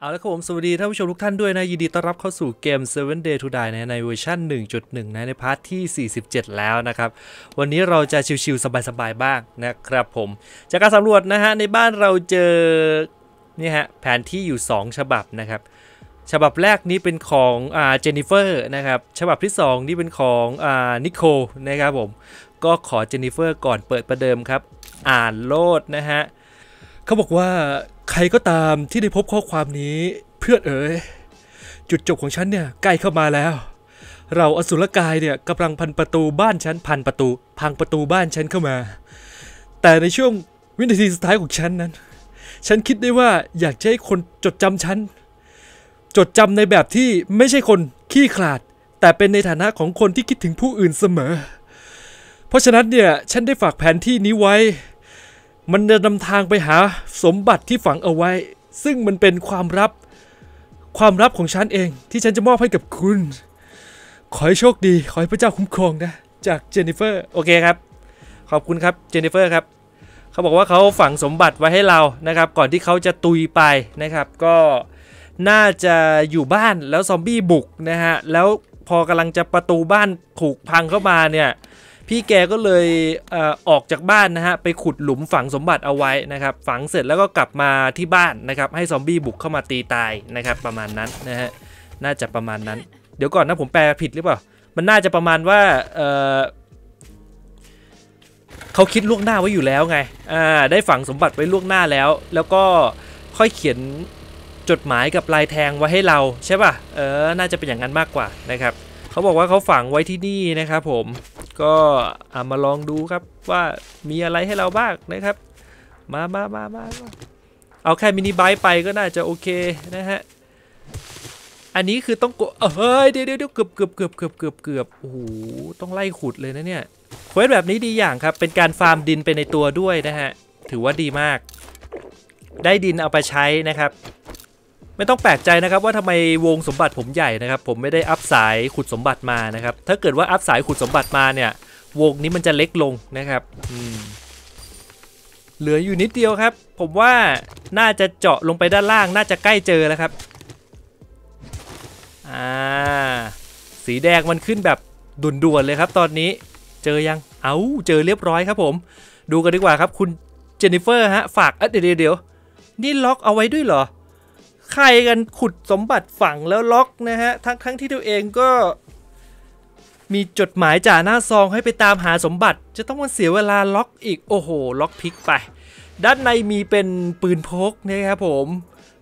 เอาละครับผมสวัสดีท่านผู้ชมทุกท่านด้วยนะยินดีต้อนรับเข้าสู่เกม 7 Day to Die นะในเวอร์ชัน1.1นะในพาร์ทที่ 47 แล้วนะครับ วันนี้เราจะชิวๆสบายๆ บ้างนะครับผมจากการสำรวจนะฮะในบ้านเราเจอนี่ฮะแผนที่อยู่ 2 ฉบับนะครับ ฉบับแรกนี้เป็นของอ่าเจนนิเฟอร์นะครับฉบับที่ 2 นี่เป็นของอ่านิโคลนะครับผมก็ขอเจนนิเฟอร์ก่อนเปิดประเดิมครับอ่านโลดนะฮะเขาบอกว่าใครก็ตามที่ได้พบข้อความนี้เพื่อนเอ๋ยจุดจบของฉันเนี่ยใกล้เข้ามาแล้ว เราอสุรกายเนี่ยกำลังพันประตูบ้านฉันพันประตู พังประตูบ้านฉันเข้ามา แต่ในช่วงวินาทีสุดท้ายของฉันนั้น ฉันคิดได้ว่าอยากจะให้คนจดจำฉันจดจำในแบบที่ไม่ใช่คนขี้ขลาด แต่เป็นในฐานะของคนที่คิดถึงผู้อื่นเสมอ เพราะฉะนั้นเนี่ยฉันได้ฝากแผนที่นี้ไว้มันจะนำทางไปหาสมบัติที่ฝังเอาไว้ ซึ่งมันเป็นความลับความลับของฉันเอง ที่ฉันจะมอบให้กับคุณขอให้โชคดีขอให้พระเจ้าคุ้มครองนะจากเจนนิเฟอร์โอเคครับขอบคุณครับเจนนิเฟอร์ครับเขาบอกว่าเขาฝังสมบัติไว้ให้เรานะครับ ก่อนที่เขาจะตุยไปนะครับ ก็น่าจะอยู่บ้านแล้วซอมบี้บุกนะฮะแล้วพอกำลังจะประตูบ้านถูกพังเข้ามาเนี่ยพี่แกก็เลยออกจากบ้านนะฮะไปขุดหลุมฝังสมบัติเอาไว้นะครับฝังเสร็จแล้วก็กลับมาที่บ้านนะครับ ให้ซอมบี้บุกเข้ามาตีตายนะครับ ประมาณนั้นนะฮะน่าจะประมาณนั้น เดี๋ยวก่อนนะผมแปลผิดหรือเปล่า มันน่าจะประมาณว่าเเขาคิดล่วงหน้าไว้อยู่แล้วไงได้ฝังสมบัติไว้ล่วงหน้าแล้วแล้วก็ค่อยเขียนจดหมายกับลายแทงไว้ให้เรา ใช่ป่ะเออน่าจะเป็นอย่างนั้นมากกว่านะครับเขาบอกว่าเขาฝังไว้ที่นี่นะครับผม ก็มาลองดูครับว่ามีอะไรให้เราบ้างนะครับ มามามามาเอาแค่มินิไบค์ไปก็น่าจะโอเคนะฮะ อันนี้คือต้องเฮ้ยเดี๋ยวเดี๋ยวเกือบเกือบเกือบเกือบเกือบเกือบโอ้โห ต้องไล่ขุดเลยนะเนี่ยเควสแบบนี้ดีอย่างครับ เป็นการฟาร์มดินไปในตัวด้วยนะฮะ ถือว่าดีมาก ได้ดินเอาไปใช้นะครับไม่ต้องแปลกใจนะครับว่าทำไมวงสมบัติผมใหญ่นะครับ ผมไม่ได้อัพสายขุดสมบัติมานะครับ ถ้าเกิดว่าอัพสายขุดสมบัติมาเนี่ย วงนี้มันจะเล็กลงนะครับเหลืออยู่นิดเดียวครับ ผมว่าน่าจะเจาะลงไปด้านล่างน่าจะใกล้เจอแล้วครับอ่าสีแดงมันขึ้นแบบด่วนๆเลยครับ ตอนนี้เจอยังเอา้าเจอเรียบร้อยครับ ผม ดูกันดีกว่าครับ คุณเจนนิเฟอร์ฮะฝากเดี๋ยวเดี๋ยวนี่ล็อกเอาไว้ด้วยเหรอใครกันขุดสมบัติฝังแล้วล็อกนะฮะ ทั้งทั้งที่ตัวเองก็มีจดหมายจ่าหน้าซองให้ไปตามหาสมบัติ จะต้องมาเสียเวลาล็อกอีก โอ้โหล็อกพิกไป ด้านในมีเป็นปืนพกนะครับผม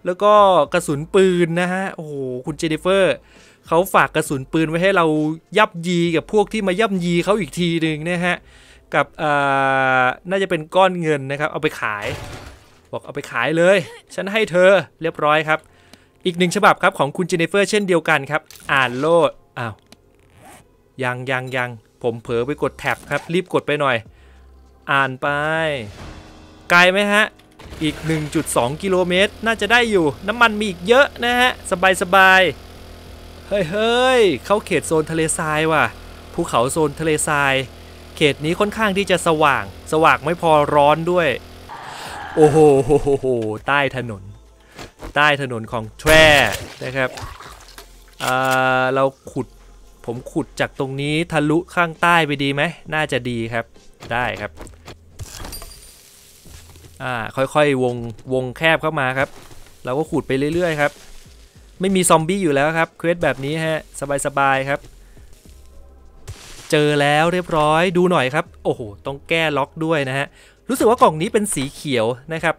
แล้วก็กระสุนปืนนะฮะโอ้โหคุณเจนิเฟอร์เขาฝากกระสุนปืนไว้ให้เรายับยีกับพวกที่มายับยีเขาอีกทีหนึ่งนะฮะกับน่าจะเป็นก้อนเงินนะครับเอาไปขายอกเอาไปขายเลย ฉันให้เธอเรียบร้อยครับ อีกหนึ่งฉบับครับของคุณเจเนเฟอร์เช่นเดียวกันครับ อ่านโลด อ้าว ยังยังยัง ผมเผลอไปกดแท็บครับ รีบกดไปหน่อย อ่านไป ไกลไหมฮะ อีก 1.2 กิโลเมตร น่าจะได้อยู่ น้ำมันมีอีกเยอะนะฮะ สบายสบาย เฮ้ยเฮ้ย เข้าเขตโซนทะเลทรายว่ะ ภูเขาโซนทะเลทราย เขตนี้ค่อนข้างที่จะสว่าง สว่างไม่พอร้อนด้วยโอ้โหใต้ถนน ใต้ถนนของแทร่นะครับ เราขุด ผมขุดจากตรงนี้ทะลุข้างใต้ไปดีไหม น่าจะดีครับ ได้ครับอ่าค่อยๆ วง วงแคบเข้ามาครับ เราก็ขุดไปเรื่อย ๆ ครับ ไม่มีซอมบี้อยู่แล้วครับ เควสแบบนี้ฮะ สบายๆ ครับ เจอแล้วเรียบร้อย ดูหน่อยครับ โอ้โห ต้องแก้ล็อกด้วยนะฮะรู้สึกว่ากล่องนี้เป็นสีเขียวนะครับ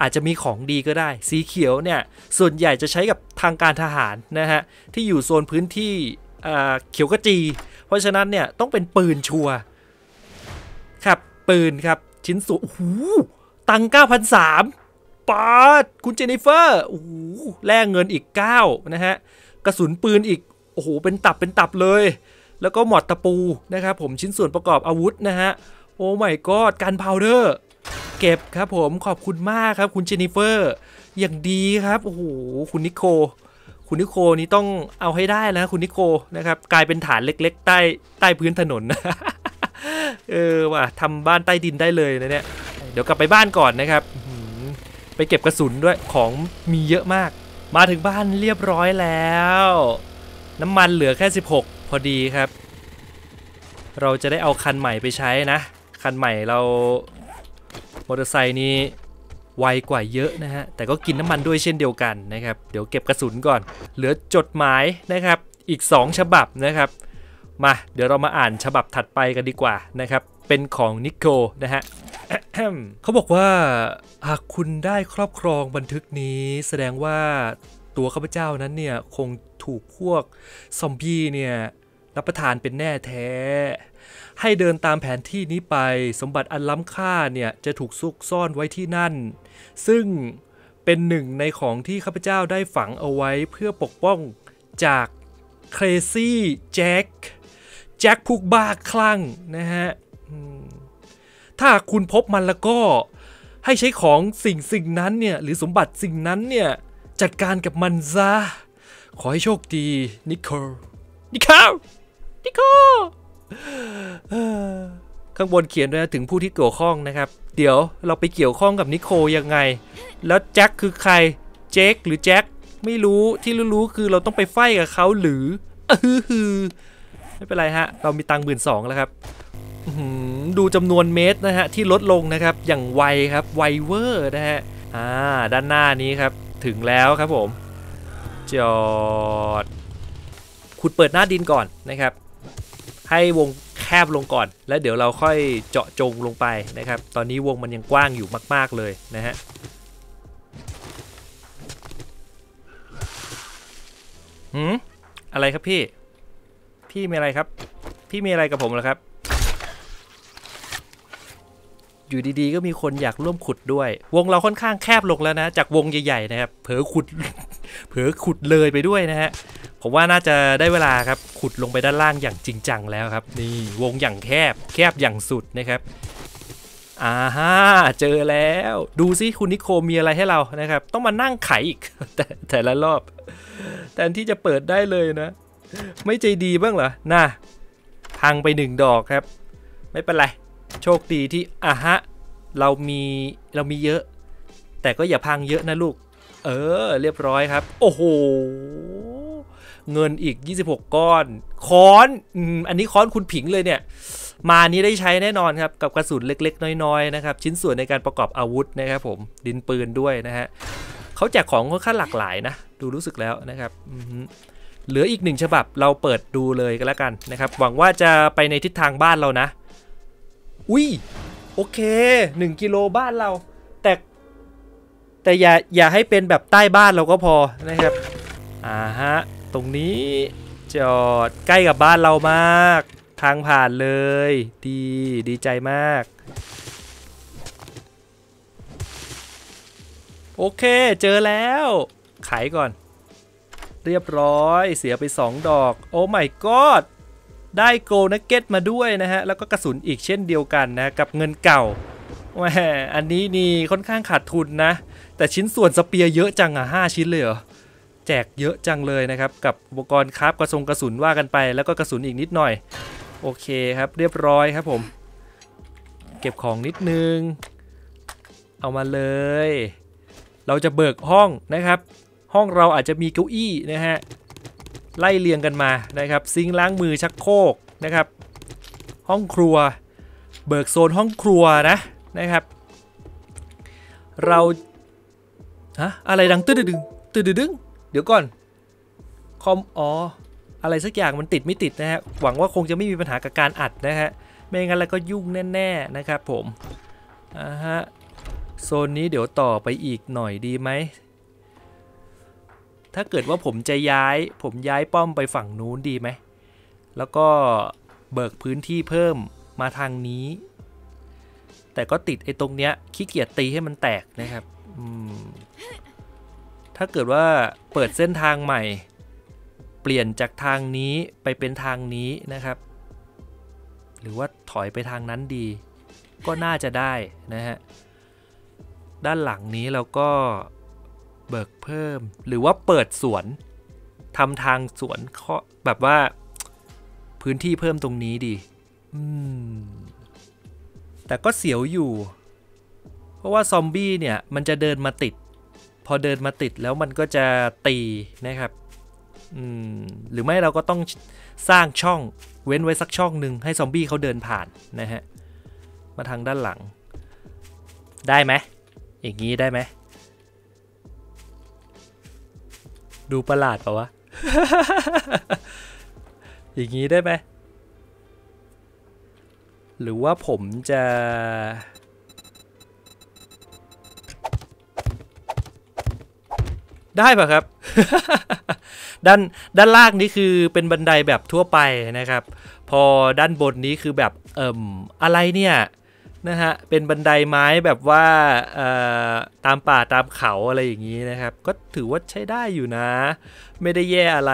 อาจจะมีของดีก็ได้ สีเขียวเนี่ย ส่วนใหญ่จะใช้กับทางการทหารนะฮะที่อยู่โซนพื้นที่เขียวกระจี เพราะฉะนั้นเนี่ยต้องเป็นปืนชัวครับปืนครับชิ้นส่วนโอ้โหตังเก้าพันสามปาดคุณเจนิเฟอร์โอ้โหแลกเงินอีก 9 นะฮะกระสุนปืนอีกโอ้โห เป็นตับเป็นตับเลย แล้วก็หมอดตะปูนะครับผมชิ้นส่วนประกอบอาวุธนะฮะโอ้ไม่กอดกันพาวเดอร์เก็บครับผมขอบคุณมากครับ คุณเจนิเฟอร์อย่างดีครับ โอ้โห คุณนิโคคุณนิโคนี้ต้องเอาให้ได้นะคุณนิโคนะครับกลายเป็นฐานเล็กๆใต้ ใต้พื้นถนนนะเออว่ะทำบ้านใต้ดินได้เลยนะเนี่ย เดี๋ยวกลับไปบ้านก่อนนะครับ ไปเก็บกระสุนด้วยของมีเยอะมาก มาถึงบ้านเรียบร้อยแล้ว น้ำมันเหลือแค่ 16 พอดีครับ เราจะได้เอาคันใหม่ไปใช้นะคันใหม่เรา มอเตอร์ไซค์นี้ไวกว่าเยอะนะฮะ แต่ก็กินน้ำมันด้วยเช่นเดียวกันนะครับ เดี๋ยวเก็บกระสุนก่อน เหลือจดหมายนะครับ อีก 2 ฉบับนะครับ มาเดี๋ยวเรามาอ่านฉบับถัดไปกันดีกว่านะครับ เป็นของนิโคนะฮะ เขาบอกว่าหากคุณได้ครอบครองบันทึกนี้แสดงว่าตัวข้าพเจ้านั้นเนี่ย คงถูกพวกซอมบี้เนี่ยรับประทานเป็นแน่แท้ให้เดินตามแผนที่นี้ไป สมบัติอันล้ำค่าเนี่ย จะถูกซุกซ่อนไว้ที่นั่น ซึ่งเป็นหนึ่งในของที่ข้าพเจ้าได้ฝังเอาไว้เพื่อปกป้องจากเครซี่แจ็คแจ็คผู้บ้าคลั่ง นะฮะถ้าคุณพบมันแล้วก็ให้ใช้ของสิ่งสิ่งนั้นเนี่ย หรือสมบัติสิ่งนั้นเนี่ย จัดการกับมันซะ ขอให้โชคดีนิโคลนิโคลนิโคลข้างบนเขียนด้วยถึงผู้ที่เกี่ยวข้องนะครับ เดี๋ยวเราไปเกี่ยวข้องกับนิโคยังไง แล้วแจ็คคือใครเจคหรือแจ็คไม่รู้ที่รู้ๆคือเราต้องไปไฟกับเขาหรือเออฮือไม่เป็นไรฮะ เรามีตังค์หมื่นสองแล้วครับดูจำนวนเมตรนะฮะ ที่ลดลงนะครับ อย่างไวครับไวเวอร์นะฮะอ่าด้านหน้านี้ครับ ถึงแล้วครับผม จอดขุดเปิดหน้าดินก่อนนะครับให้วงแคบลงก่อน แล้วเดี๋ยวเราค่อยเจาะจงลงไปนะครับ ตอนนี้วงมันยังกว้างอยู่มาก ๆเลยนะฮะหืมอะไรครับพี่ พี่มีอะไรครับ พี่มีอะไรกับผมเหรอครับ อยู่ดีๆก็มีคนอยากร่วมขุดด้วย วงเราค่อนข้างแคบลงแล้วนะ จากวงใหญ่ๆนะครับเผลอขุดเผลอขุดเลยไปด้วยนะฮะผมว่าน่าจะได้เวลาครับขุดลงไปด้านล่างอย่างจริงจังแล้วครับนี่วงอย่างแคบแคบอย่างสุดนะครับอ่าฮ่าเจอแล้ว ดูซิคุณนิโคมีอะไรให้เรานะครับ ต้องมานั่งไขอีกแต่แต่ละรอบแทนที่จะเปิดได้เลยนะ ไม่ใจดีบ้างเหรอน่าพังไปหนึ่งดอกครับ ไม่เป็นไร โชคดีที่อ่าฮะ เรา มีเรามีเยอะ แต่ก็อย่าพังเยอะนะลูก เออ เรียบร้อยครับ โอ้โหเงินอีก 26 ก้อน ค้อนอันนี้ค้อนคุณผิงเลยเนี่ย มานี้ได้ใช้แน่นอนครับ กับกระสุนเล็ก ๆ น้อยๆนะครับ ชิ้นส่วนในการประกอบอาวุธนะครับ ผม ดินปืนด้วยนะฮะเขาแจกของค่อนข้างหลากหลายนะ ดูรู้สึกแล้วนะครับเหลืออีกหนึ่งฉบับเราเปิดดูเลยก็แล้วกันนะครับ หวังว่าจะไปในทิศทางบ้านเรานะ อุ้ยโอเค 1 กิโลบ้านเรา แต่แต่อย่าอย่าให้เป็นแบบใต้บ้านเราก็พอนะครับ อ่าฮะรงนี้จอดใกล้กับบ้านเรามาก ทางผ่านเลยดีดีใจมาก โอเคเจอแล้วขายก่อน เรียบร้อยเสียไป 2 ดอก โอ้ไม่กอดได้โกลนักเก็ตมาด้วย นะฮะ แล้วก็กระสุนอีกเช่นเดียวกัน นะ กับเงินเก่าแหมอันนี้ นี่ ค่อนข้างขาดทุนนะ แต่ชิ้นส่วนสเปียร์เยอะ จัง อ่ะห้าชิ้นเลยเหรอแจกเยอะจังเลยนะครับกับอุปกรณ์คราบกระสงกระสุนว่ากันไปแล้วก็กระสุนอีกนิดหน่อย โอเคครับเรียบร้อยครับผมเก็บของนิดนึง เอามาเลย เราจะเบิกห้องนะครับ ห้องเราอาจจะมีเก้าอี้นะฮะไล่เรียงกันมานะครับ ซิงล้างมือชักโครกนะครับ ห้องครัว เบิกโซนห้องครัวนะนะครับ เราฮะอะไรดังตื๊ดดึงตึ๊ดดึงดี๋ยวก่อน คอมอ๋ออะไรสักอย่างมันติดไม่ติด นะฮะหวังว่าคงจะไม่มีปัญหา กับ การอัด นะฮะ ไม่งั้นแล้วก็ยุ่งแน่ ๆ นะครับ ผม อ่าฮะ โซนนี้เดี๋ยวต่อไปอีกหน่อยดีไหม ถ้าเกิดว่าผมจะย้าย ผมย้ายป้อมไปฝั่งนู้นดีไหม แล้วก็เบิกพื้นที่เพิ่มมาทางนี้ แต่ก็ติดไอ้ตรงเนี้ยขี้เกียจตีให้มันแตกนะครับถ้าเกิดว่าเปิดเส้นทางใหม่เปลี่ยนจากทางนี้ไปเป็นทางนี้นะครับ หรือว่าถอยไปทางนั้นดีก็น่าจะได้นะฮะด้านหลังนี้เราก็เบิกเพิ่มหรือว่าเปิดสวนทำทางสวนแบบว่าพื้นที่เพิ่มตรงนี้ดีอืมแต่ก็เสียวอยู่เพราะว่าซอมบี้เนี่ยมันจะเดินมาติดพอเดินมาติดแล้วมันก็จะตีนะครับ หรือไม่เราก็ต้องสร้างช่องเว้นไว้สักช่องหนึ่งให้ซอมบี้เขาเดินผ่านนะฮะ มาทางด้านหลัง ได้ไหมอย่างนี้ได้ไหม ดูประหลาดปะวะ อย่างนี้ได้ไหม หรือว่าผมจะได้ปะครับ ด้านด้านล่างนี้คือเป็นบันไดแบบทั่วไปนะครับ พอด้านบนนี้คือแบบเอ่มอะไรเนี่ยนะฮะเป็นบันไดไม้แบบว่าตามป่าตามเขาอะไรอย่างนี้นะครับ ก็ถือว่าใช้ได้อยู่นะ ไม่ได้แย่อะไร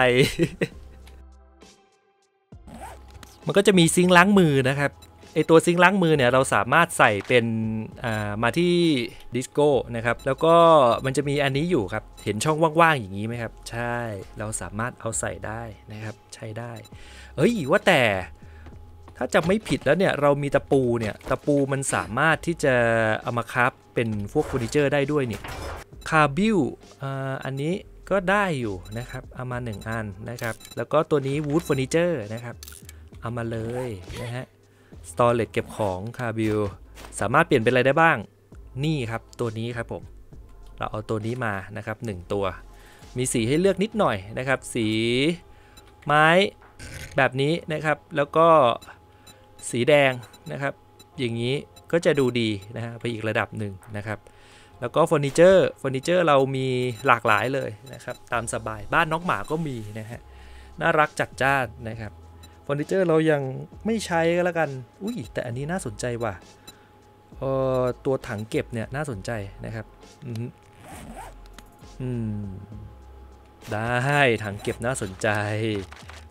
มันก็จะมีซิงล้างมือนะครับไอตัวซิงค์ล้างมือเนี่ยเราสามารถใส่เป็นมาที่ดิสโก้นะครับ แล้วก็มันจะมีอันนี้อยู่ครับ เห็นช่องว่างๆอย่างนี้ไหมครับ ใช่เราสามารถเอาใส่ได้นะครับใช้ได้ เอ้ยว่าแต่ถ้าจะไม่ผิดแล้วเนี่ยเรามีตะปูเนี่ยตะปูมันสามารถที่จะเอามาคับเป็นพวกเฟอร์นิเจอร์ได้ด้วยนี่คาบิลอันนี้ก็ได้อยู่นะครับ เอามา 1 อันนะครับ แล้วก็ตัวนี้วูดเฟอร์นิเจอร์นะครับเอามาเลยนะฮะสตอเรจเก็บของคาบิลสามารถเปลี่ยนเป็นอะไรได้บ้างนี่ครับตัวนี้ครับผม เราเอาตัวนี้มานะครับ 1 ตัว มีสีให้เลือกนิดหน่อยนะครับ สีไม้แบบนี้นะครับ แล้วก็สีแดงนะครับอย่างนี้ก็จะดูดีนะฮะไปอีกระดับหนึ่งนะครับ แล้วก็เฟอร์นิเจอร์เฟอร์นิเจอร์เรามีหลากหลายเลยนะครับตามสบายบ้านน้องหมาก็มีนะฮะน่ารักจัดจ้านนะครับเฟอร์นิเจอร์เรายังไม่ใช้ก็แล้วกัน อุ้ยแต่อันนี้น่าสนใจว่ะเอ่อตัวถังเก็บเนี่ยน่าสนใจนะครับ อืมได้ถังเก็บน่าสนใจ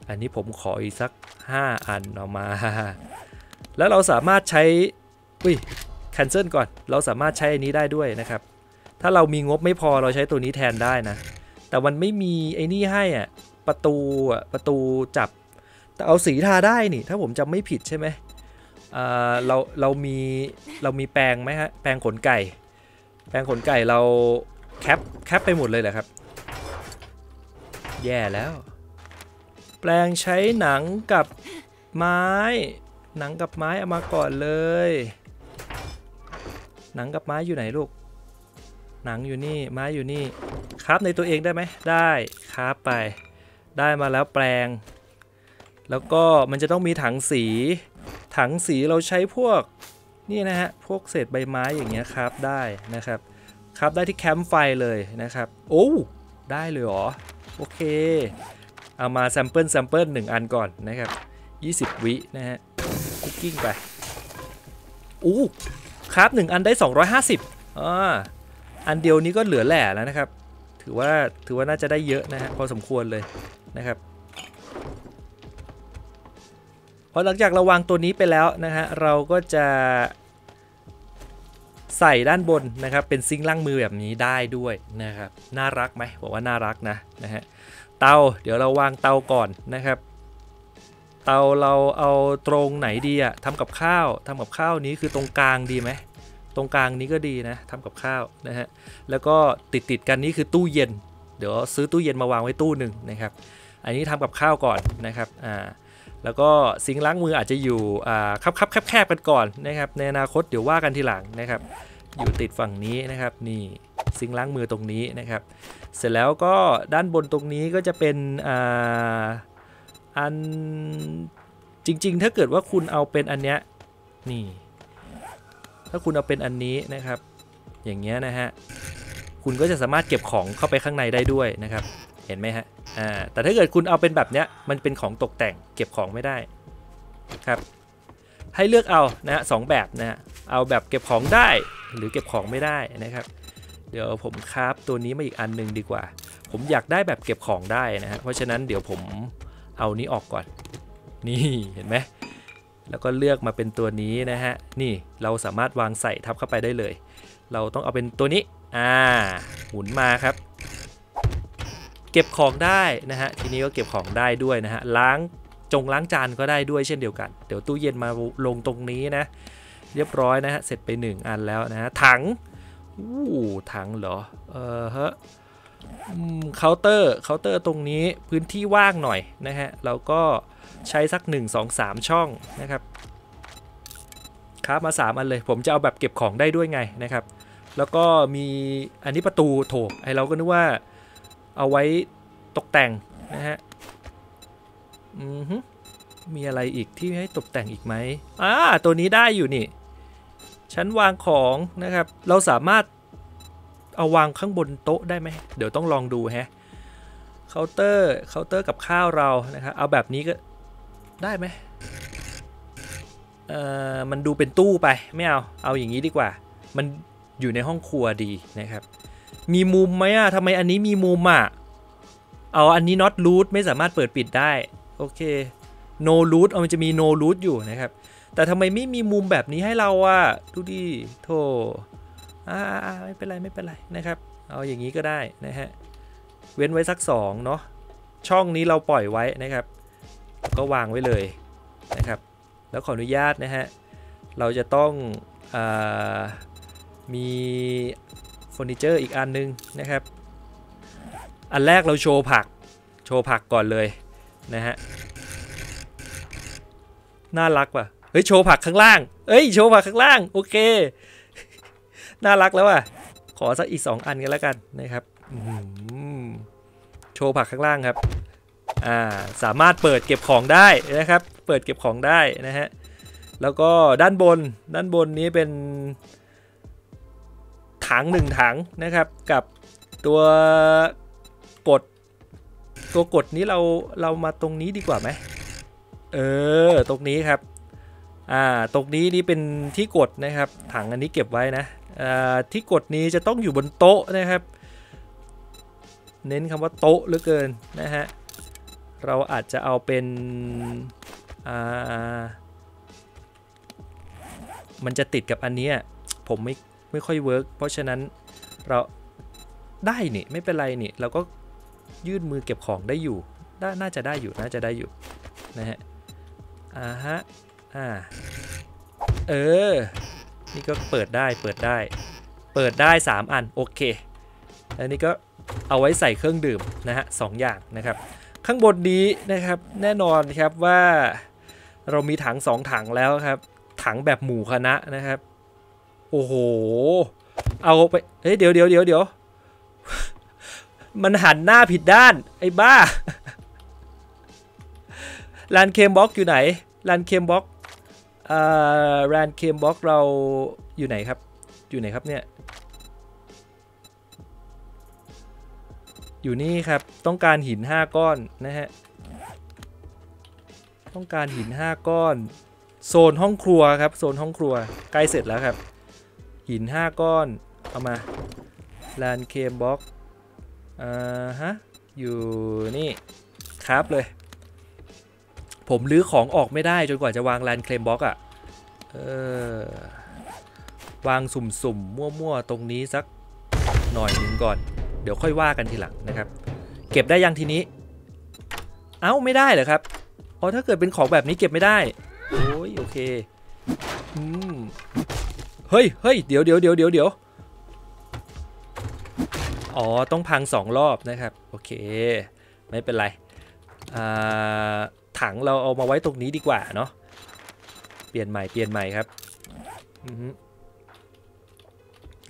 อันนี้ผมขออีกสัก 5 อันออกมา แล้วเราสามารถใช้ อุ้ยแคนเซิลก่อน เราสามารถใช้อันนี้ได้ด้วยนะครับ ถ้าเรามีงบไม่พอเราใช้ตัวนี้แทนได้นะ แต่มันไม่มีไอ้นี่ให้อ่ะ ประตูอ่ะ ประตูจับแต่เอาสีทาได้นี่ถ้าผมจำไม่ผิดใช่ไหม เราเรามีเรามีแปรงไหมฮะแปรงขนไก่ แปรงขนไก่เราแคปแคปไปหมดเลยเหรอครับ แย่แล้ว แปลงใช้หนังกับไม้ หนังกับไม้เอามาก่อนเลย หนังกับไม้อยู่ไหนลูกหนังอยู่นี่ไม้อยู่นี่ครับในตัวเองได้ไหม ได้ครับไป ได้มาแล้วแปลงแล้วก็มันจะต้องมีถังสี ถังสีเราใช้พวก นี่นะฮะ พวกเศษใบไม้อย่างเงี้ยครับ ได้นะครับ ครับได้ที่แคมป์ไฟเลยนะครับ โอ้ ได้เลยเหรอ โอเค เอามาแซมเปิลแซมเปิลหนึ่งอันก่อนนะครับ 20 วินะฮะ คุกกิ้งไป โอ้ ครับหนึ่งอันได้250อ่า อันเดียวนี้ก็เหลือแหล่แล้วนะครับ ถือว่าถือว่าน่าจะได้เยอะนะฮะพอสมควรเลยนะครับพอหลังจากเราวางตัวนี้ไปแล้วนะฮะเราก็จะใส่ด้านบนนะครับ เป็นซิงล่างมือแบบนี้ได้ด้วยนะครับน่ารักไหมบอกว่าน่ารักนะนะฮะเตาเดี๋ยวเราวางเตาก่อนนะครับ เตาเราเอาตรงไหนดีอะทำกับข้าวทำกับข้าวนี้คือตรงกลางดีไหมตรงกลางนี้ก็ดีนะทำกับข้าวนะฮะแล้วก็ติดติดกันนี้คือตู้เย็น เดี๋ยวซื้อตู้เย็นมาวางไว้ตู้หนึ่งนะครับ อันนี้ทำกับข้าวก่อนนะครับอ่าแล้วก็สิงล้างมืออาจจะอยู่คับคับแคบๆกันก่อนนะครับในอนาคตเดี๋ยวว่ากันทีหลังนะครับ อยู่ติดฝั่งนี้นะครับ นี่สิงล้างมือตรงนี้นะครับ เสร็จแล้วก็ด้านบนตรงนี้ก็จะเป็นอันจริง ๆ ถ้าเกิดว่าคุณเอาเป็นอันเนี้ยนี่ ถ้าคุณเอาเป็นอันนี้นะครับ อย่างเงี้ยนะฮะคุณก็จะสามารถเก็บของเข้าไปข้างในได้ด้วยนะครับเห็นไหมฮะ อ่า แต่ถ้าเกิดคุณเอาเป็นแบบ เนี้ย มันเป็นของตกแต่ง เก็บของไม่ได้ ครับ ให้เลือกเอานะฮะสแบบนะฮะ เอาแบบเก็บของได้ หรือเก็บของไม่ได้นะครับ เดี๋ยวผมคราฟตัวนี้ มาอีกอันหนึ่งดีกว่า ผมอยากได้แบบเก็บของได้นะฮะ เพราะฉะนั้นเดี๋ยวผมเอานี้ออกก่อน นี่ เห็นไหม แล้วก็เลือกมาเป็นตัวนี้นะฮะ นี่ เราสามารถวางใส่ทับเข้าไปได้เลย เราต้องเอาเป็นตัวนี้ อ่า หมุนมาครับเก็บของได้นะฮะ ทีนี้ก็เก็บของได้ด้วยนะฮะ ล้างจงล้างจานก็ได้ด้วยเช่นเดียวกัน เดี๋ยวตู้เย็นมาลงตรงนี้นะ เรียบร้อยนะฮะ เสร็จไป 1 อันแล้วนะฮะถังอู้ถังเหรอเออฮะเคาน์เตอร์เคาน์เตอร์ตรงนี้พื้นที่ว่างหน่อยนะฮะเราก็ใช้สัก1 2 3ช่องนะครับครับมา3อันเลยผมจะเอาแบบเก็บของได้ด้วยไงนะครับ แล้วก็มีอันนี้ประตูโถไอเราก็นึกว่าเอาไว้ตกแต่งนะฮะ มีอะไรอีกที่ให้ตกแต่งอีกไหมอ่าตัวนี้ได้อยู่นี่ ชั้นวางของนะครับ เราสามารถ เอาวางข้างบนโต๊ะได้ไหม เดี๋ยวต้องลองดูฮะ เคาน์เตอร์เคาน์เตอร์กับข้าวเรานะครับ เอาแบบนี้ก็ได้ไหมเอ่อ มันดูเป็นตู้ไป ไม่เอา เอาอย่างนี้ดีกว่า มันอยู่ในห้องครัวดีนะครับมีมุมไหมอะทำไมอันนี้มีมุมอ่ะ เอาอันนี้ not root ไม่สามารถเปิดปิดได้โอเค no root เอามันจะมี no root อยู่นะครับ แต่ทำไมไม่มีมุมแบบนี้ให้เราอะดูดิโถ อ่าไม่เป็นไรไม่เป็นไรนะครับ เอาอย่างนี้ก็ได้นะฮะ เว้นไว้สัก2เนาะ ช่องนี้เราปล่อยไว้นะครับ ก็วางไว้เลยนะครับ แล้วขออนุญาตนะฮะ เราจะต้องอมีเฟอร์นิเจอร์อีกอันนึงนะครับ อันแรกเราโชว์ผัก โชว์ผักก่อนเลยนะฮะ น่ารักว่ะเฮ้ยโชว์ผักข้างล่างเอ้ยโชว์ผักข้างล่างโอเค น่ารักแล้วอ่ะขอสักอีก 2 อันกันแล้วกันนะครับโชว์ผักข้างล่างครับ อ่าสามารถเปิดเก็บของได้นะครับ เปิดเก็บของได้นะฮะ แล้วก็ด้านบนด้านบนนี้เป็นถังหนึ่งถังนะครับกับตัวกดตัวกดนี้เราเรามาตรงนี้ดีกว่าไหมเออตรงนี้ครับอ่าตรงนี้นี่เป็นที่กดนะครับ ถังอันนี้เก็บไว้นะอ่าที่กดนี้จะต้องอยู่บนโต๊ะนะครับ เน้นคำว่าโต๊ะเหลือเกินนะฮะเราอาจจะเอาเป็นอ่ามันจะติดกับอันนี้ผมไม่ไม่ค่อยเวิร์กเพราะฉะนั้นเราได้นี่ไม่เป็นไรนี่เราก็ยื่นมือเก็บของได้อยู่น่าจะได้อยู่น่าจะได้อยู่นะฮะ อ่าฮะ อ่า เออ นี่ก็เปิดได้เปิดได้ เปิดได้ 3 อันโอเค อันนี้ก็เอาไว้ใส่เครื่องดื่มนะฮะสอย่างนะครับ ข้างบนนี้นะครับแน่นอนครับว่าเรามีถัง 2 ถังแล้วครับ ถังแบบหมู่คณะนะครับโอ้โห เอาไป เฮ้ย เดี๋ยวเดี๋ยวเดี๋ยวเดี๋ยว มันหันหน้าผิดด้าน ไอ้บ้าลานเคมบ็อกอยู่ไหนลานเคมบ็อกอ่อลานเคมบ็อกเราอยู่ไหนครับ อยู่ไหนครับเนี่ย อยู่นี่ครับ ต้องการหินห้าก้อนนะฮะ ต้องการหินห้าก้อน โซนห้องครัวครับ โซนห้องครัว ใกล้เสร็จแล้วครับหิน5ก้อนเอามาลานเคมบล็อก อ่าฮะ อยู่นี่ ครับเลย ผมลื้อของออกไม่ได้จนกว่าจะวางลานเคมบล็อกอะ่ะ เออ วางสุ่มๆ มั่วๆ ตรงนี้สักหน่อยนึงก่อน เดี๋ยวค่อยว่ากันทีหลังนะครับ เก็บได้ยังทีนี้ เอ้า ไม่ได้เหรอครับ อ๋อ ถ้าเกิดเป็นของแบบนี้เก็บไม่ได้โอ้ยโอเคอืมเฮ้ยเฮ้ย เดี๋ยวเดี๋ยวเดี๋ยวเดี๋ยวเดี๋ยวอ๋อ ต้องพังสองรอบนะครับ โอเค ไม่เป็นไร ถังเราเอามาไว้ตรงนี้ดีกว่าเนาะ เปลี่ยนใหม่ เปลี่ยนใหม่ครับ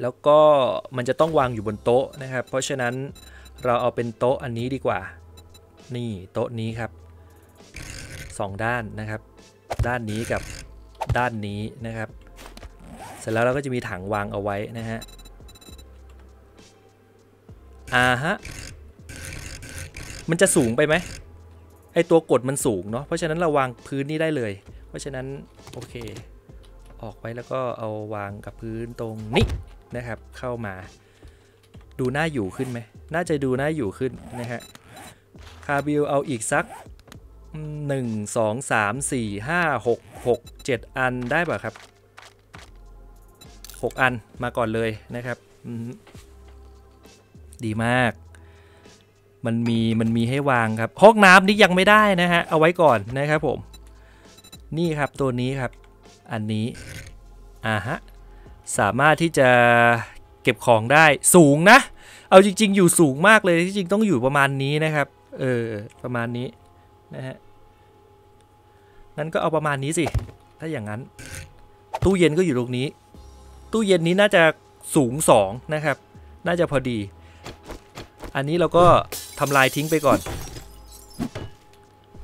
แล้วก็มันจะต้องวางอยู่บนโต๊ะนะครับ เพราะฉะนั้นเราเอาเป็นโต๊ะอันนี้ดีกว่า นี่โต๊ะนี้ครับสองด้านนะครับ ด้านนี้กับด้านนี้นะครับสร็จแล้วเราก็จะมีถังวางเอาไว้นะฮะ อ่าฮะ มันจะสูงไปไหม ไอตัวกดมันสูงเนาะ เพราะฉะนั้นเราวางพื้นนี่ได้เลย เพราะฉะนั้น โอเค ออก ไว้ แล้วก็เอาวางกับพื้นตรงนี้นะครับ เข้ามา ดูน่าอยู่ขึ้นไหม น่าจะดูน่าอยู่ขึ้นนะฮะ คาบิลเอาอีกสัก 1 2 3 4 5 6 6 7อันได้ป่ะครับ6 อันมาก่อนเลยนะครับ ดีมาก มันมีมันมีให้วางครับห้องน้ำนี่ยังไม่ได้นะฮะ เอาไว้ก่อนนะครับผม นี่ครับตัวนี้ครับ อันนี้ อ่าฮะ สามารถที่จะเก็บของได้สูงนะ เอาจริงๆอยู่สูงมากเลยที่จริงต้องอยู่ประมาณนี้นะครับ เออ ประมาณนี้นะฮะงั้นก็เอาประมาณนี้สิ ถ้าอย่างนั้นตู้เย็นก็อยู่ตรงนี้ตู้เย็นนี้น่าจะสูง2นะครับ น่าจะพอดี อันนี้เราก็ทำลายทิ้งไปก่อน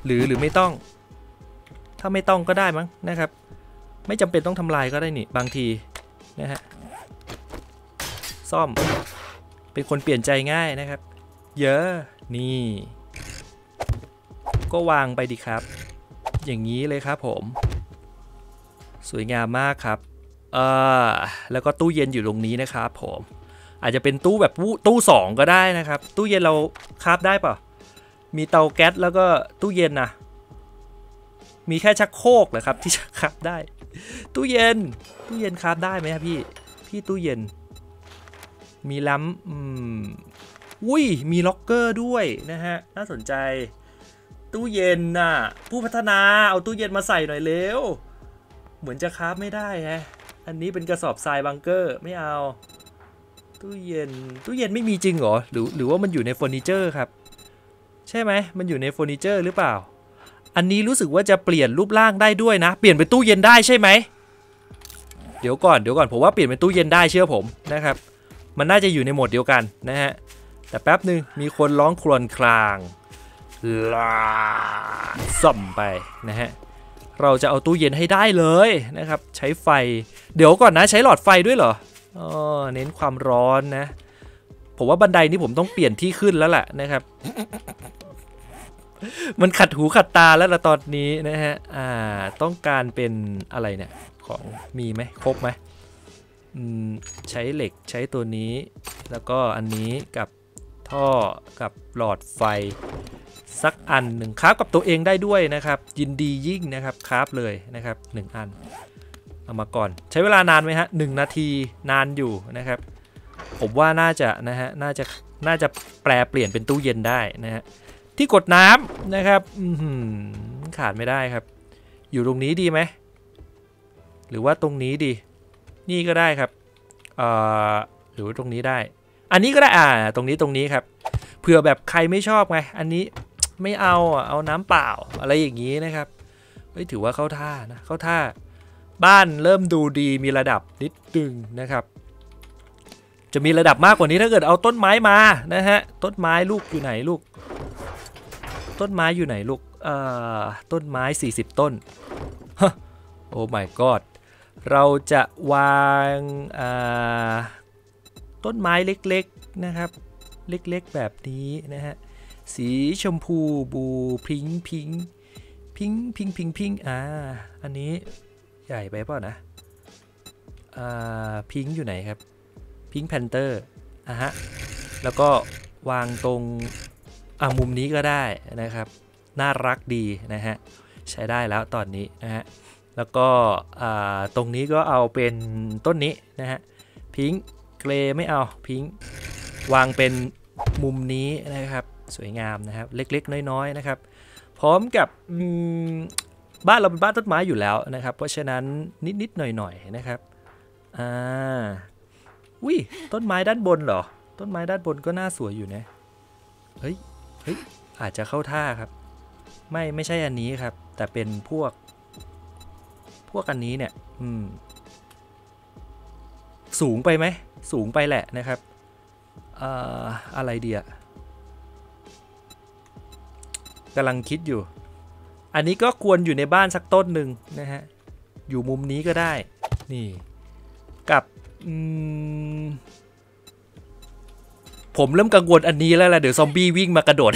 หรือหรือไม่ต้อง ถ้าไม่ต้องก็ได้มั้งนะครับ ไม่จำเป็นต้องทำลายก็ได้นี่ บางทีนะฮะ ซ่อม เป็นคนเปลี่ยนใจง่ายนะครับ เยอะนี่ ก็วางไปดีครับ อย่างนี้เลยครับผม สวยงามมากครับแล้วก็ตู้เย็นอยู่ตรงนี้นะครับผมอาจจะเป็นตู้แบบตู้2ก็ได้นะครับ ตู้เย็นเราคาบได้ปะมีเตาแก๊สแล้วก็ตู้เย็นนะมีแค่ชักโครกเหรอครับที่จะคาบได้ ตู้เย็นตู้เย็นคาบได้ไหมครับพี่พี่ตู้เย็น มีล้ำอืมอุ้ยมีล็อกเกอร์ด้วยนะฮะน่าสนใจ ตู้เย็นน่ะ ผู้พัฒนาเอาตู้เย็นมาใส่หน่อยเร็วเหมือนจะคาบไม่ได้ฮะอันนี้เป็นกระสอบทรายบังเกอร์ ไม่เอา ตู้เย็น ตู้เย็นไม่มีจริงเหรอหรือหรือว่ามันอยู่ในเฟอร์นิเจอร์ครับ ใช่ไหมมันอยู่ในเฟอร์นิเจอร์หรือเปล่า อันนี้รู้สึกว่าจะเปลี่ยนรูปร่างได้ด้วยนะ เปลี่ยนเป็นตู้เย็นได้ใช่ไหม เดี๋ยวก่อนเดี๋ยวก่อนผมว่าเปลี่ยนเป็นตู้เย็นได้เชื่อผมนะครับ มันน่าจะอยู่ในโหมดเดียวกันนะฮะแต่แป๊บหนึ่งมีคนร้องครวญครางลาซ่อมไปนะฮะเราจะเอาตู้เย็นให้ได้เลยนะครับ ใช้ไฟ เดี๋ยวก่อนนะ ใช้หลอดไฟด้วยเหรอออเน้นความร้อนนะ ผมว่าบันไดนี่ผมต้องเปลี่ยนที่ขึ้นแล้วแหละนะครับ มันขัดหูขัดตาแล้วละตอนนี้นะฮะอ่า ต้องการเป็นอะไรเนี่ย ของมีไหมครบไหมใช้เหล็กใช้ตัวนี้ แล้วก็อันนี้กับท่อกับหลอดไฟสักอันหนึ่งคราฟกับตัวเองได้ด้วยนะครับ ยินดียิ่งนะครับ คราฟเลยนะครับ1อันเอามาก่อน ใช้เวลานานไหมฮะหนาทีนานอยู่นะครับผมว่าน่าจะนะฮะน่าจะ น่าจะแปลเปลี่ยนเป็นตู้เย็นได้นะฮะที่กดน้ำนะครับ ขาดไม่ได้ครับ อยู่ตรงนี้ดีไหมหรือว่าตรงนี้ดี นี่ก็ได้ครับเอ่อหรือตรงนี้ได้ อันนี้ก็ได้อ่า ตรงนี้ตรงนี้ครับเผื่อแบบใครไม่ชอบไงอันนี้ไม่เอาอ่ะเอาน้ำเปล่าอะไรอย่างนี้นะครับเฮ้ยถือว่าเข้าท่านะ เข้าท่า บ้านเริ่มดูดี มีระดับนิดนึงนะครับ จะมีระดับมากกว่านี้ถ้าเกิดเอาต้นไม้มา นะฮะ ต้นไม้ลูกอยู่ไหนลูก ต้นไม้อยู่ไหนลูกเอ่อต้นไม้ 40 ต้นฮะโอ้ my god เราจะวางต้นไม้เล็ก ๆนะครับ เล็กๆแบบนี้นะฮะสี ชมพูบูพิงพิงพิงพิงพิงพิงอ่าอันนี้ใหญ่ไปเปล่านะ อ่าพิงอยู่ไหนครับพิงแพนเตอร์อ่ะฮะ แล้วก็วางตรง อ่ามุมนี้ก็ได้นะครับน่ารักดี นะฮะ ใช้ได้แล้วตอนนี้ นะฮะ แล้วก็อ่าตรงนี้ก็เอาเป็นต้นนี้นะฮะพิงเกรไม่ เอาพิงวางเป็นมุมนี้นะครับสวยงามนะครับเล็กๆ น้อยๆ นะครับ พร้อมกับบ้านเราเป็นบ้านต้นไม้อยู่แล้วนะครับ เพราะฉะนั้นนิดๆหน่อยๆนะครับอ่าวิ้ต้นไม้ด้านบนเหรอต้นไม้ด้านบนก็น่าสวยอยู่นะเฮ้ยเฮ้ยอาจจะเข้าท่าครับไม่ไม่ใช่อันนี้ครับ แต่เป็นพวก พวกอันนี้เนี่ย อืมสูงไปไหมสูงไปแหละนะครับอ่าอะไรเดียวกำลังคิดอยู่ อันนี้ก็ควรอยู่ในบ้านสักต้นหนึ่งนะฮะ อยู่มุมนี้ก็ได้ นี่ กับ ผมเริ่มกังวลอันนี้แล้วล่ะเดี๋ยว ซอมบี้วิ่งมากระโดด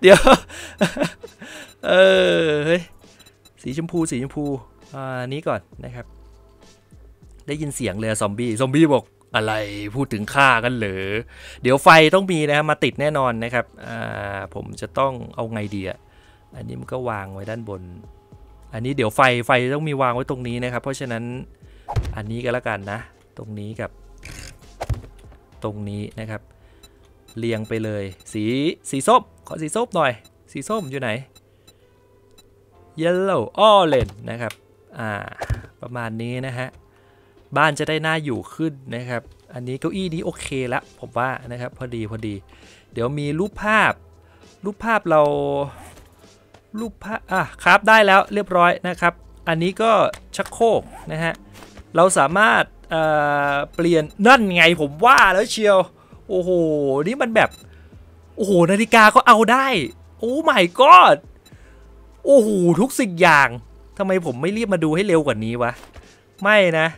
เดี๋ยว เออ้ย สีชมพู สีชมพูอ่านี้ก่อนนะครับ ได้ยินเสียงเลยซอมบี้ ซอมบี้บอกอะไรพูดถึงค่ากันเหรอเดี๋ยวไฟต้องมีนะ มาติดแน่นอนนะครับ ผมจะต้องเอาไงดีอ่ะอันนี้มันก็วางไว้ด้านบน อันนี้เดี๋ยวไฟไฟต้องมีวางไว้ตรงนี้นะครับ เพราะฉะนั้นอันนี้ก็แล้วกันนะ ตรงนี้กับ ตรงนี้นะครับ เรียงไปเลย สีสีส้ม ขอสี ส้ม หน่อยสี ส้ม อยู่ไหน yellow orange นะครับอ่าประมาณนี้นะฮะบ้านจะได้น่าอยู่ขึ้นนะครับ อันนี้เก้าอี้นี้โอเคแล้วผมว่านะครับพอดีพอดี เดี๋ยวมีรูปภาพรูปภาพเรารูปภาพอ่ะครับได้แล้วเรียบร้อยนะครับ อันนี้ก็ชักโครกนะฮะเราสามารถเเปลี่ยนนั่นไงผมว่าแล้วเชียว โอ้โหนี่มันแบบ โอ้โหนาฬิกาก็เอาได้ โอ้ไม่กอดโอ้โหทุกสิ่งอย่างทำไมผมไม่รีบมาดูให้เร็วกว่านี้วะไม่นะ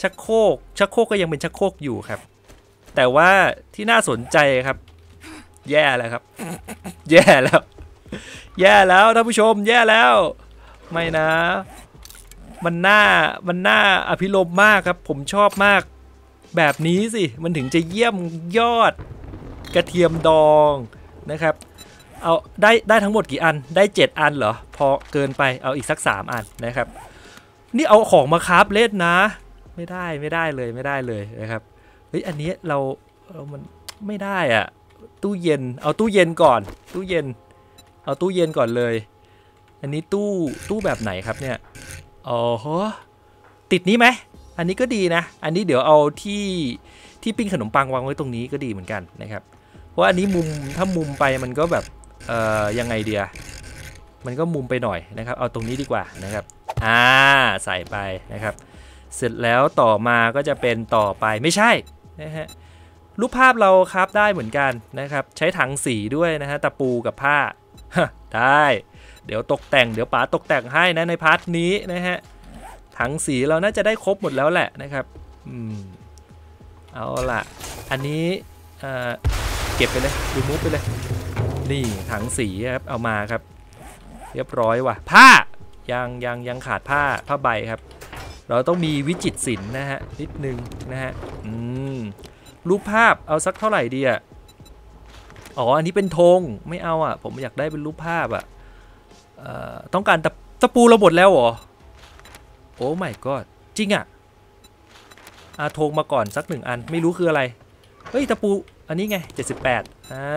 ชักโครกชักโครกก็ยังเป็นชักโครกอยู่ครับ แต่ว่าที่น่าสนใจครับ แย่แล้วครับ แย่แล้ว แย่แล้วท่านผู้ชม แย่แล้ว ไม่นะ มันน่า มันน่าอภิรมมากครับ ผมชอบมาก แบบนี้สิ มันถึงจะเยี่ยมยอดกระเทียมดองนะครับ เอาได้ได้ทั้งหมดกี่อัน ได้7อันเหรอ พอเกินไป เอาอีกสัก 3 อันนะครับ นี่เอาของมาคราฟเล่นนะไม่ได้ไม่ได้เลยไม่ได้เลยนะครับเฮ้ยอันนี้เราเรามันไม่ได้อ่ะตู้เย็นเอาตู้เย็นก่อน ตู้เย็นเอาตู้เย็นก่อนเลย อันนี้ตู้ตู้แบบไหนครับเนี่ยอ๋อติดนี้ไหมอันนี้ก็ดีนะ อันนี้เดี๋ยวเอาที่ที่ปิ้งขนมปังวางไว้ตรงนี้ก็ดีเหมือนกันนะครับ เพราะอันนี้มุมถ้ามุมไปมันก็แบบเอ่อยังไงเดียมันก็มุมไปหน่อยนะครับเอาตรงนี้ดีกว่านะครับอ่าใส่ไปนะครับเสร็จแล้วต่อมาก็จะเป็นต่อไปไม่ใช่นะฮะรูปภาพเราครับได้เหมือนกันนะครับ ใช้ถังสีด้วยนะฮะตะปูกับผ้า ได้ เดี๋ยวตกแต่งเดี๋ยวป๋าตกแต่งให้นะในพาร์ทนี้นะฮะถังสีเราน่าจะได้ครบหมดแล้วแหละนะครับอืมเอาล่ะ อันนี้เอ่อเก็บไปเลยดูมุกไปเลย นี่ถังสีครับเอามาครับ เรียบร้อยว่ะผ้า ยังยังยังขาดผ้าผ้าใบครับเราต้องมีวิจิตศิลป์นะฮะ นิดนึงนะฮะ อืม รูปภาพเอาสักเท่าไหร่ดีอ่ะอ๋ออันนี้เป็นธงไม่เอาอ่ะ ผมอยากได้เป็นรูปภาพอ่ะต้องการตะตะปูระบดแล้วเหรอ โอ้ไม่ก็จริงอ่ะอาธงมาก่อนสักหนึ่งอันไม่รู้คืออะไร เฮ้ยตะปูอันนี้ไง 78 อ่า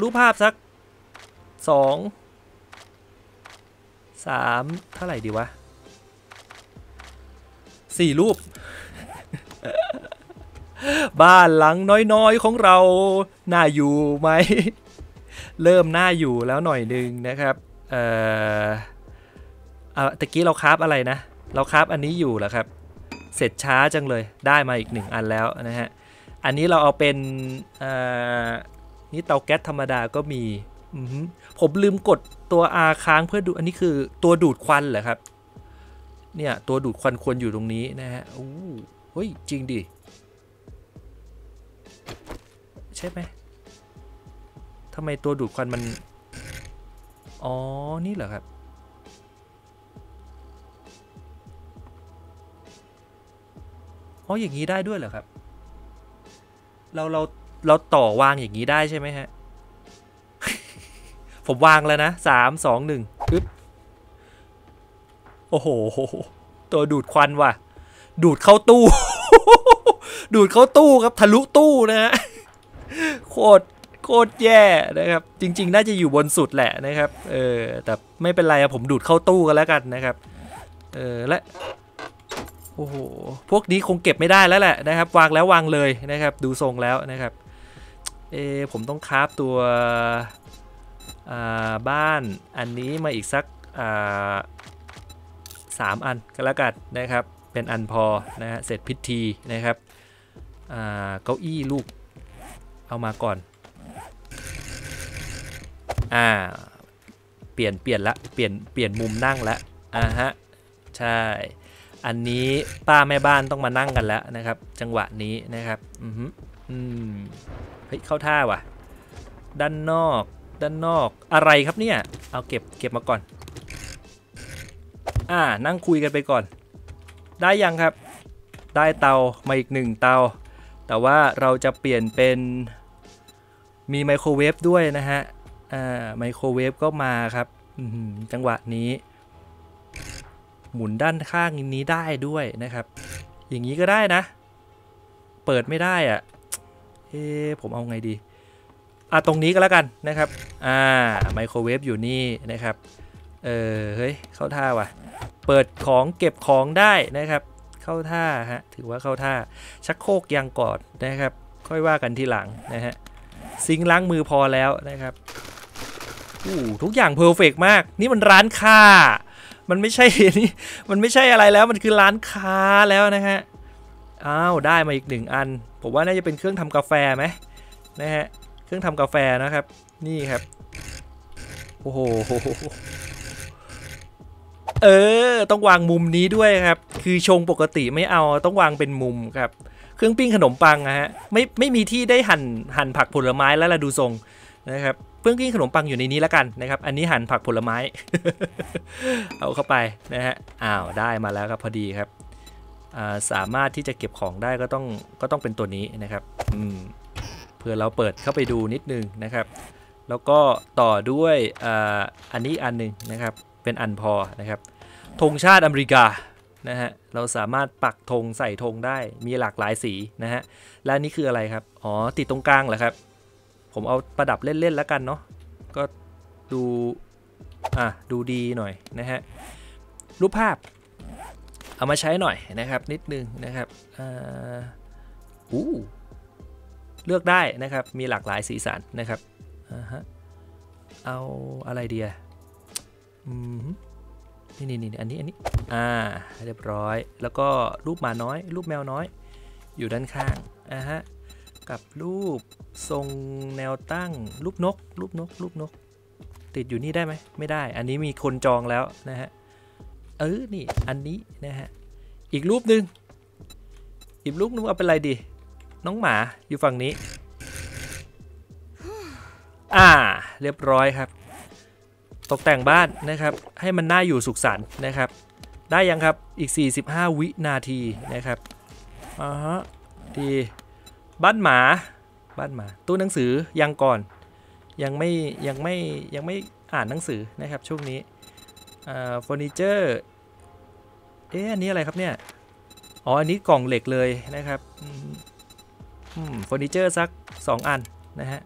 รูปภาพสัก 2 3 เท่าไหร่ดีวะสี่รูป บ้านหลังน้อยๆของเราน่า อยู่ไหมเริ่มน่าอยู่แล้วหน่อย นึง นะครับเอ่อตะกี้เราคราฟอะไรนะ เราคราฟอันนี้อยู่เหรอครับ เสร็จช้าจัง เลยได้มาอีกหนึ่ง อันแล้วนะฮะอันนี้เราเอาเป็นนี่เตาแก๊สธรรมดาก็มีผมลืมกดตัว R ค้างเพื่อดูอันนี้คือตัวดูดควันเหรอครับเนี่ยตัวดูดควันควรอยู่ตรงนี้นะฮะอู้เฮ้ยจริงดิใช่ไหมทำไมตัวดูดควันมันอ๋อนี่เหรอครับอ๋ออย่างนี้ได้ด้วยเหรอครับเราเราเราต่อวางอย่างนี้ได้ใช่ไหมฮะผมวางแล้วนะสามสองหนึ่งปึ๊บโอ้โห ตัวดูดควันว่ะ ดูดเข้าตู้ ดูดเข้าตู้ครับทะลุตู้นะฮะ โคตร โคตรแย่นะครับ จริง ๆ น่าจะอยู่บนสุดแหละนะครับ เออ แต่ไม่เป็นไรผมดูดเข้าตู้กันแล้วกันนะครับ เออ และ โอ้โหพวกนี้คงเก็บไม่ได้แล้วแหละนะครับ วางแล้ววางเลยนะครับ ดูทรงแล้วนะครับ เออผมต้องคราฟตัวอ่าบ้าน อันนี้มาอีกสักอ่า3 อันก็แล้วกันนะครับเป็นอันพอ นะฮะเสร็จพิธีนะครับเก้าอี้ลูก เอามา ก่อน อ่า เปลี่ยนเปลี่ยนละ เปลี่ยน เปลี่ยนมุมนั่งละอ่าฮะใช่ อันนี้ป้าแม่บ้านต้องมานั่งกันแล้วนะครับ จังหวะนี้นะครับอืมอืมเฮ้ย เข้าท่าว่ะด้านนอกด้านนอกอะไรครับเนี่ยเอาเก็บเก็บมาก่อนอ่านั่งคุยกันไปก่อนได้ยังครับ ได้เตามาอีกหนึ่งเตา แต่ว่าเราจะเปลี่ยนเป็นมีไมโครเวฟด้วยนะฮะอ่าไมโครเวฟก็มาครับ จังหวะนี้ หมุนด้านข้างนี้ได้ด้วยนะครับ อย่างนี้ก็ได้นะ เปิดไม่ได้อะ่ะเอ๊ผมเอาไงดีอ่ะตรงนี้ก็แล้วกันนะครับอ่าไมโครเวฟอยู่นี่นะครับเออเฮ้ย เข้าท่าว่ะ เปิดของเก็บของได้นะครับ เข้าท่าฮะถือว่าเข้าท่าชักโครกยังกอดนะครับ ค่อยว่ากันทีหลังนะฮะซิงล้างมือพอแล้วนะครับอู้ทุกอย่างเพอร์เฟกมากนี่มันร้านค้า มันไม่ใช่นี่มันไม่ใช่อะไรแล้วมันคือร้านค้าแล้วนะฮะอ้าว ได้มาอีกหนึ่งอัน ผมว่าน่าจะเป็นเครื่องทำกาแฟไหมนะฮะ เครื่องทำกาแฟนะครับ นี่ครับโอ้โหเออ ต้องวางมุมนี้ด้วยครับ คือชงปกติไม่เอา ต้องวางเป็นมุมครับ เครื่องปิ้งขนมปังนะฮะ ไม่ไม่มีที่ได้หั่นหั่นผักผลไม้แล้วละดูทรงนะครับ เครื่องปิ้งขนมปังอยู่ในนี้แล้วกันนะครับ อันนี้หั่นผักผลไม้ เอาเข้าไปนะฮะ อ้าวได้มาแล้วครับพอดีครับ สามารถที่จะเก็บของได้ก็ต้องก็ต้องเป็นตัวนี้นะครับอืมเพื่อเราเปิดเข้าไปดูนิดนึงนะครับ แล้วก็ต่อด้วยออันนี้อันหนึ่งนะครับเป็นอันพอนะครับธงชาติอเมริกานะฮะเราสามารถปักธงใส่ธงได้มีหลากหลายสีนะฮะและนี่คืออะไรครับ อ๋อติดตรงกลางเหรอครับ ผมเอาประดับเล่นๆแล้วกันเนาะก็ดูอ่ะดูดีหน่อยนะฮะรูปภาพเอามาใช้หน่อยนะครับ นิดนึงนะครับอ่าอู้เลือกได้นะครับมีหลากหลายสีสันนะครับอ่าฮะเอาอะไรเดียนี่นี่นี่อันนี้อันนี้ อ่า เรียบร้อย แล้วก็รูปหมาน้อย รูปแมวน้อย อยู่ด้านข้างอ่ะฮะ กับรูปทรงแนวตั้ง รูป นก รูปนกรูปนก ติดอยู่นี่ ได้ไหมไม่ได้ อันนี้มีคนจองแล้ว นะฮะเออนี่อันนี้นะฮะอีกรูปหนึ่งอีกรูปนึงเอา เป็นไรดี น้องหมาอยู่ ฝั่ง นี้ อ่า เรียบร้อยครับตกแต่งบ้านนะครับให้มันน่าอยู่สุขสันต์นะครับ ได้ยังครับอีก 45 วินาทีนะครับอ่าฮะดีบ้านหมาบ้านหมา ตู้หนังสือยังก่อน ยังไม่ยังไม่ยังไม่อ่านหนังสือนะครับ ช่วงนี้อ่เฟอร์นิเจอร์เอ๊ะอันนี้อะไรครับเนี่ยอ๋ออันนี้กล่องเหล็กเลยนะครับเฟอร์นิเจอร์สัก 2 อันนะฮะ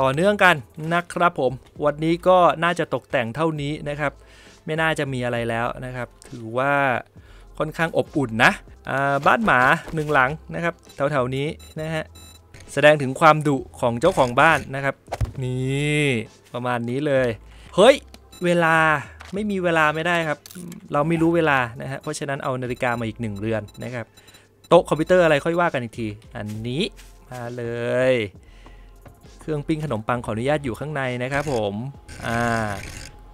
ต่อเนื่องกันนะครับผม วันนี้ก็น่าจะตกแต่งเท่านี้นะครับ ไม่น่าจะมีอะไรแล้วนะครับ ถือว่าค่อนข้างอบอุ่นนะบ้านหมาหนึ่งหลังนะครับแถวๆนี้นะฮะแสดงถึงความดุของเจ้าของบ้านนะครับ นี่ ประมาณนี้เลยเฮ้ยเวลาไม่มีเวลาไม่ได้ครับ เราไม่รู้เวลานะฮะเพราะฉะนั้นเอานาฬิกามาอีกหนึ่งเรือนนะครับโต๊ะคอมพิวเตอร์อะไรค่อยว่ากันอีกทีอันนี้มาเลยเครื่องปิ้งขนมปังขออนุญาตอยู่ข้างในนะครับผม อ่า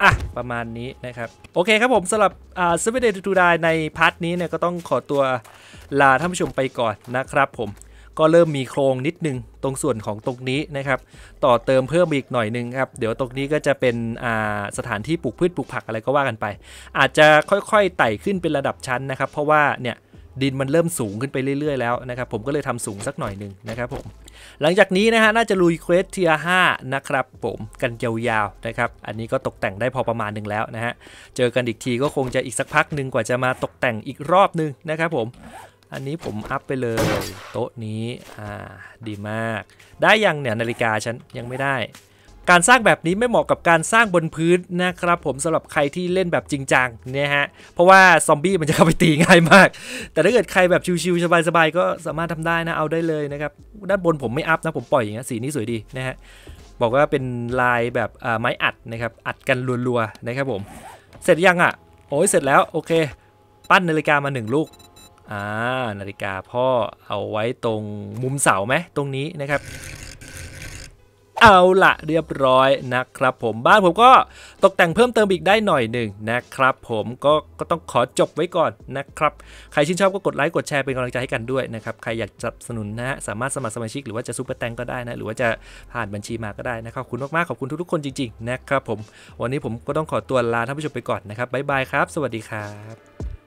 อ่ะประมาณนี้นะครับโอเคครับผมสำหรับอ่า s เ v e n ด a ย to Die ในพาร์ทนี้เนี่ยก็ต้องขอตัวลาท่านผู้ชมไปก่อนนะครับผมก็เริ่มมีโครงนิดนึง ตรงส่วนของตรงนี้นะครับ ต่อเติมเพิ่มอีกหน่อยนึงครับ เดี๋ยวตรงนี้ก็จะเป็นสถานที่ปลูกพืชปลูกผักอะไรก็ว่ากันไป อาจจะค่อยๆไต่ขึ้นเป็นระดับชั้นนะครับเพราะว่าเนี่ยดินมันเริ่มสูงขึ้นไปเรื่อย ๆ แล้วนะครับผมก็เลยทำสูงสักหน่อยหนึ่งนะครับผมหลังจากนี้นะฮะน่าจะลุยเควสเทียห้านะครับผมกันยาวๆนะครับ อันนี้ก็ตกแต่งได้พอประมาณหนึ่งแล้วนะฮะเจอกันอีกทีก็คงจะอีกสักพักหนึ่งกว่าจะมาตกแต่งอีกรอบหนึ่งนะครับผม อันนี้ผมอัพไปเลยโต๊ะนี้อ่าดีมาก ได้ยังเนี่ยนาฬิกาฉันยังไม่ได้การสร้างแบบนี้ไม่เหมาะกับการสร้างบนพื้นนะครับ ผมสำหรับใครที่เล่นแบบจริงจังเนี่ยฮะเพราะว่าซอมบี้มันจะเข้าไปตีง่ายมาก แต่ถ้าเกิดใครแบบชิวๆสบายๆก็สามารถทำได้นะเอาได้เลยนะครับด้านบนผมไม่อัพนะผมปล่อยอย่างเงี้ยสีนี้สวยดีนะฮะบอกว่าเป็นลายแบบไม้อัดนะครับอัดกันรัวๆนะครับผม เสร็จยังอะ่ะ โอ้ยเสร็จแล้วโอเค ปั้นนาฬิกามา 1 ลูกอ่านาฬิกาพ่อเอาไว้ตรงมุมเสาไหมตรงนี้นะครับเอาละเรียบร้อยนะครับ ผมบ้านผมก็ตกแต่งเพิ่มเติมอีกได้หน่อยหนึ่งนะครับ ผมก็ก็ต้องขอจบไว้ก่อนนะครับใครชื่นชอบก็กดไลค์กดแชร์เป็นกำลังใจให้กันด้วยนะครับใครอยากสนับสนุนนะฮะสามารถสมัครสมาชิกหรือว่าจะซุปเปอร์แตงก็ได้นะหรือว่าจะผ่านบัญชีมาก็ได้นะครับขอบคุณมากๆขอบคุณทุกๆคนจริงๆนะครับผมวันนี้ผมก็ต้องขอตัวลาท่านผู้ชมไปก่อนนะครับบ๊ายบายครับสวัสดีครับ